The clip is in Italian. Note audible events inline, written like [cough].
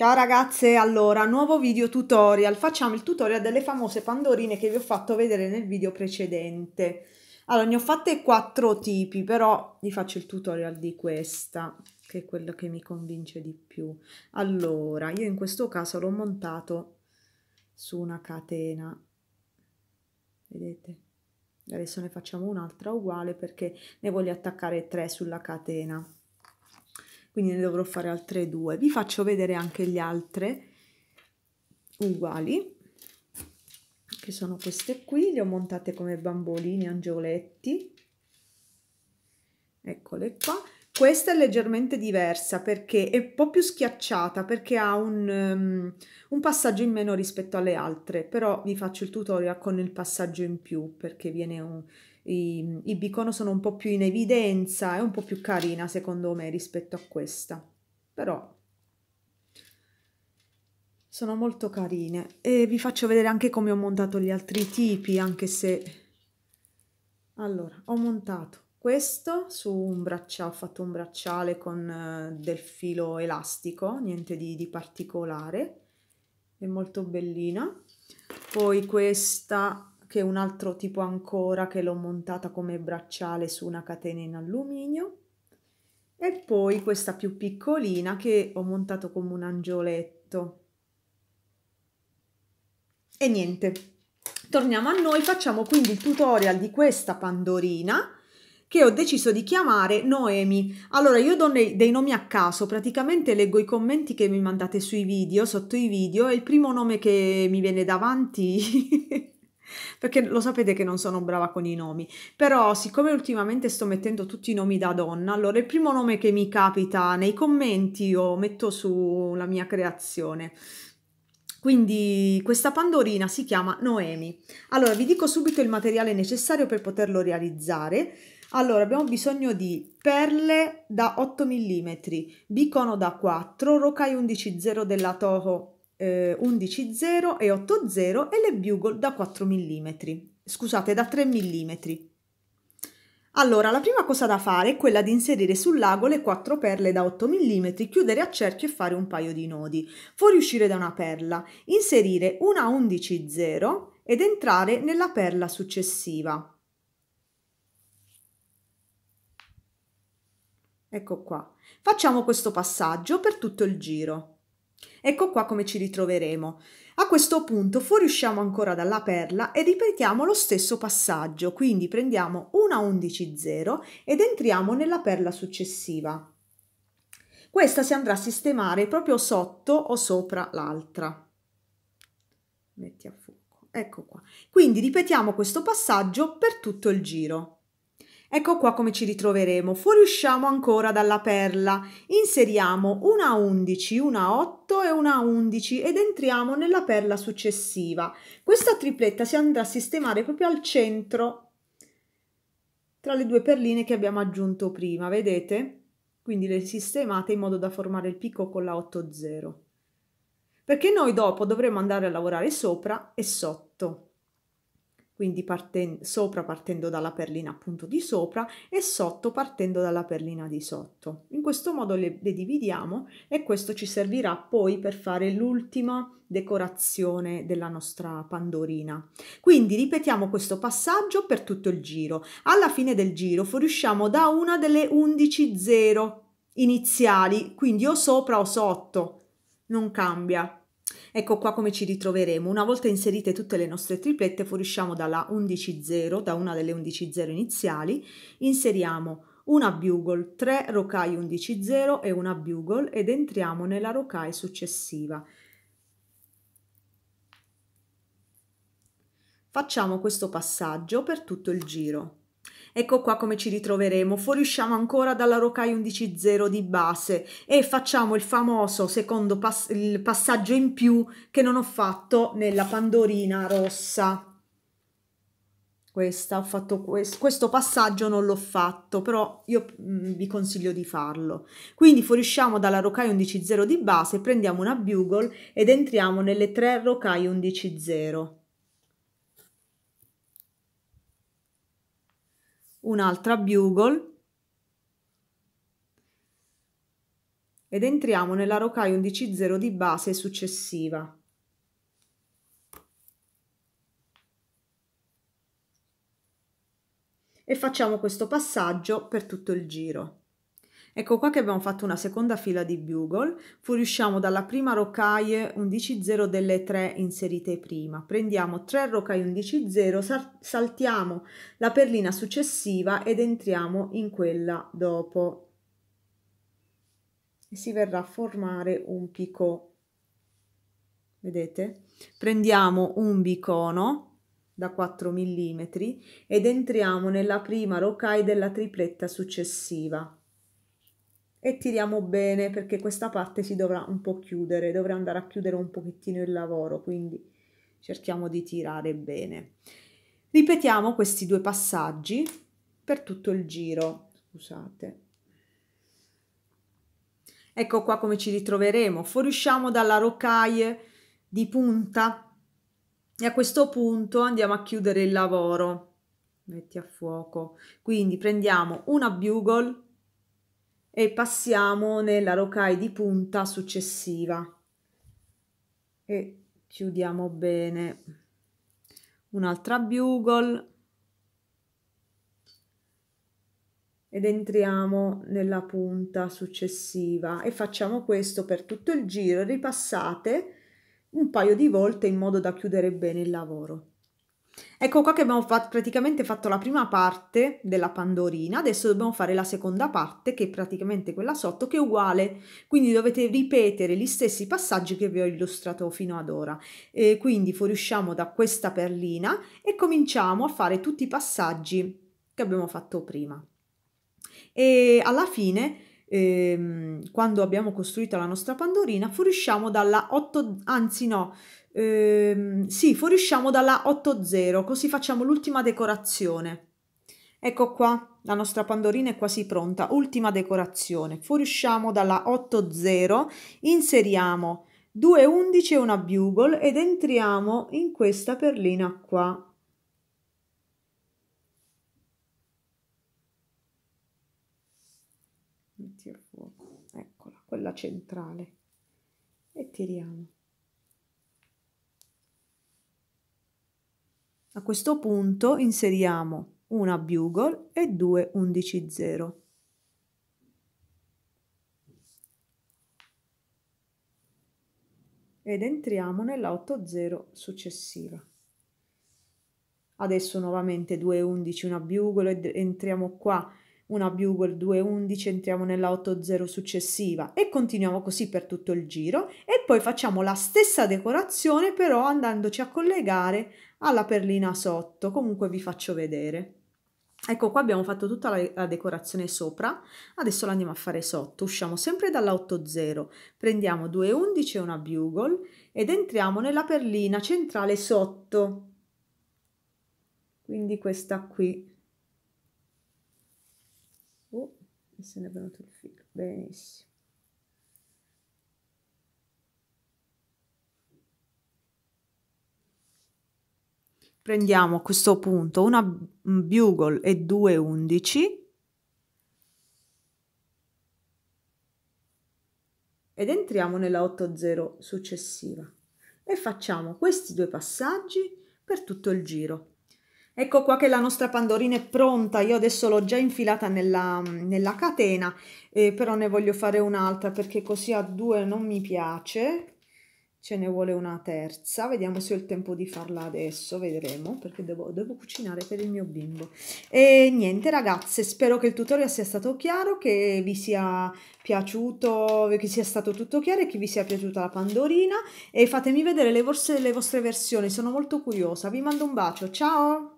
Ciao ragazze, allora nuovo video tutorial, facciamo il tutorial delle famose pandorine che vi ho fatto vedere nel video precedente. Allora ne ho fatte quattro tipi, però vi faccio il tutorial di questa, che è quello che mi convince di più. Allora, io in questo caso l'ho montato su una catena, vedete? Adesso ne facciamo un'altra uguale perché ne voglio attaccare tre sulla catena quindi ne dovrò fare altre due. Vi faccio vedere anche le altre uguali, che sono queste qui, le ho montate come bamboline, angioletti, eccole qua questa è leggermente diversa perché è un po' più schiacciata perché ha un, um, un, passaggio in meno rispetto alle altre, però vi faccio il tutorial con il passaggio in più perché viene un, i, i bicono sono un po' più in evidenza, è un po' più carina secondo me rispetto a questa, però sono molto carine e vi faccio vedere anche come ho montato gli altri tipi anche se... Allora, ho montato questo su un bracciale, ho fatto un bracciale con eh, del filo elastico, niente di, di particolare, è molto bellina. Poi questa che è un altro tipo ancora che l'ho montata come bracciale su una catena in alluminio. E poi questa più piccolina che ho montato come un angioletto. E niente, torniamo a noi, facciamo quindi il tutorial di questa pandorina che ho deciso di chiamare Noemi. Allora io do dei nomi a caso, praticamente leggo i commenti che mi mandate sui video, sotto i video, e il primo nome che mi viene davanti... [laughs] perché lo sapete che non sono brava con i nomi, però siccome ultimamente sto mettendo tutti i nomi da donna, allora il primo nome che mi capita nei commenti io metto sulla mia creazione. Quindi questa pandorina si chiama Noemi. Allora vi dico subito il materiale necessario per poterlo realizzare. Allora, abbiamo bisogno di perle da 8 mm, bicono da 4, rocai 11.0 della Toho eh, 11.0 e 8.0 e le bugle da 4 mm, scusate, da 3 mm. Allora, la prima cosa da fare è quella di inserire sul lago le 4 perle da 8 mm, chiudere a cerchio e fare un paio di nodi. Fuoriuscire da una perla, inserire una 11.0 ed entrare nella perla successiva Ecco qua. Facciamo questo passaggio per tutto il giro. Ecco qua come ci ritroveremo. A questo punto fuoriusciamo ancora dalla perla e ripetiamo lo stesso passaggio, quindi prendiamo una 11 0 ed entriamo nella perla successiva. Questa si andrà a sistemare proprio sotto o sopra l'altra. Metti a fuoco. Ecco qua. Quindi ripetiamo questo passaggio per tutto il giro. Ecco qua come ci ritroveremo. Fuoriusciamo ancora dalla perla. Inseriamo una 11, una 8 e una 11 ed entriamo nella perla successiva. Questa tripletta si andrà a sistemare proprio al centro tra le due perline che abbiamo aggiunto prima, vedete? Quindi le sistemate in modo da formare il picco con la 8 0. Perché noi dopo dovremo andare a lavorare sopra e sotto quindi parten- sopra partendo dalla perlina appunto di sopra e sotto partendo dalla perlina di sotto. In questo modo le, le dividiamo e questo ci servirà poi per fare l'ultima decorazione della nostra pandorina. Quindi ripetiamo questo passaggio per tutto il giro. Alla fine del giro fuoriusciamo da una delle 11 0 iniziali, quindi o sopra o sotto, non cambia Ecco qua come ci ritroveremo. Una volta inserite tutte le nostre triplette, fuoriusciamo dalla 11.0, da una delle 11.0 iniziali, inseriamo una bugle, 3 rocai 11.0 e una bugle ed entriamo nella rocai successiva. Facciamo questo passaggio per tutto il giro. Ecco qua come ci ritroveremo. Fuoriusciamo ancora dalla Rokai 11.0 di base e facciamo il famoso secondo pass il passaggio in più che non ho fatto nella Pandorina rossa. Questa, ho fatto questo, questo passaggio non l'ho fatto, però io mh, mm, vi consiglio di farlo. Quindi fuoriusciamo dalla Rokai 11.0 di base, prendiamo una Bugle ed entriamo nelle tre Rokai 11.0. un'altra bugle ed entriamo nella rocaia 11.0 di base successiva. E facciamo questo passaggio per tutto il giro. Ecco qua che abbiamo fatto una seconda fila di bugle, fuoriusciamo dalla prima rocaille 11.0 delle tre inserite prima, prendiamo 3 rocaille 11.0, saltiamo la perlina successiva ed entriamo in quella dopo e si verrà a formare un picot. Vedete? Prendiamo un bicono da 4 mm ed entriamo nella prima rocaille della tripletta successiva e tiriamo bene perché questa parte si dovrà un po' chiudere, dovrà andare a chiudere un pochettino il lavoro, quindi cerchiamo di tirare bene. Ripetiamo questi due passaggi per tutto il giro, scusate. Ecco qua come ci ritroveremo, fuoriusciamo dalla rocaille di punta e a questo punto andiamo a chiudere il lavoro. Metti a fuoco. Quindi prendiamo una bugle e passiamo nella rocai di punta successiva e chiudiamo bene un'altra bugle ed entriamo nella punta successiva e facciamo questo per tutto il giro ripassate un paio di volte in modo da chiudere bene il lavoro Ecco qua che abbiamo fatto, praticamente fatto la prima parte della pandorina, adesso dobbiamo fare la seconda parte che è praticamente quella sotto che è uguale, quindi dovete ripetere gli stessi passaggi che vi ho illustrato fino ad ora. E quindi fuoriusciamo da questa perlina e cominciamo a fare tutti i passaggi che abbiamo fatto prima. E alla fine ehm, quando abbiamo costruito la nostra pandorina, fuoriusciamo dalla 8, anzi no, Ehm, sì, fuoriusciamo dalla 8.0, così facciamo l'ultima decorazione. Ecco qua, la nostra pandorina è quasi pronta, ultima decorazione. Fuoriusciamo dalla 8.0, inseriamo 2 undici e una bugle ed entriamo in questa perlina qua. Metti a fuoco, eccola, quella centrale. E tiriamo. A questo punto inseriamo una bugle e due 11 0. Ed entriamo nella 8-0 successiva. Adesso nuovamente 2 11 una bugle ed entriamo qua una bugle 211, entriamo nella 80 successiva e continuiamo così per tutto il giro e poi facciamo la stessa decorazione però andandoci a collegare alla perlina sotto, comunque vi faccio vedere. Ecco qua abbiamo fatto tutta la, la decorazione sopra, adesso la andiamo a fare sotto, usciamo sempre dalla 80, prendiamo 211 e una bugle ed entriamo nella perlina centrale sotto, quindi questa qui e se ne è venuto il filo benissimo prendiamo a questo punto una bugle e due undici ed entriamo nella 8 successiva e facciamo questi due passaggi per tutto il giro Ecco qua che la nostra pandorina è pronta, io adesso l'ho già infilata nella, nella catena, eh, però ne voglio fare un'altra perché così a due non mi piace, ce ne vuole una terza, vediamo se ho il tempo di farla adesso, vedremo, perché devo, devo cucinare per il mio bimbo. E niente ragazze, spero che il tutorial sia stato chiaro, che vi sia piaciuto, che sia stato tutto chiaro e che vi sia piaciuta la pandorina e fatemi vedere le vostre, le vostre versioni, sono molto curiosa, vi mando un bacio, ciao!